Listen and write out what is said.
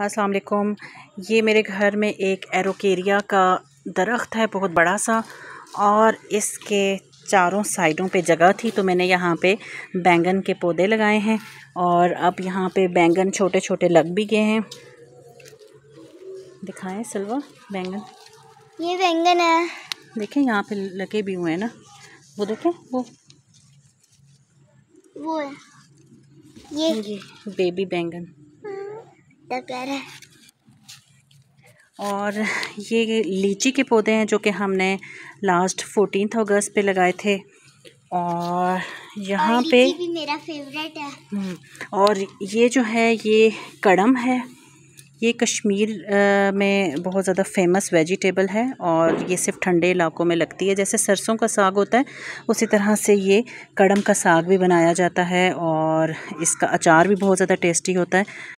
अस्सलाम वालेकुम ये मेरे घर में एक एरोकेरिया का दरख्त है बहुत बड़ा सा और इसके चारों साइडों पे जगह थी तो मैंने यहाँ पे बैंगन के पौधे लगाए हैं और अब यहाँ पे बैंगन छोटे छोटे लग भी गए हैं दिखाएं सिल्वा बैंगन ये बैंगन है देखें यहाँ पे लगे भी हुए हैं ना वो देखें वो वो है ये बेबी बैंगन कितना प्यारा है और ये लीची के पौधे हैं जो कि हमने लास्ट फोर्टीन अगस्त पे लगाए थे और यहाँ पे भी मेरा फेवरेट है हम्म, और ये जो है ये कड़म है ये कश्मीर में बहुत ज़्यादा फेमस वेजिटेबल है और ये सिर्फ ठंडे इलाकों में लगती है जैसे सरसों का साग होता है उसी तरह से ये कड़म का साग भी बनाया जाता है और इसका अचार भी बहुत ज़्यादा टेस्टी होता है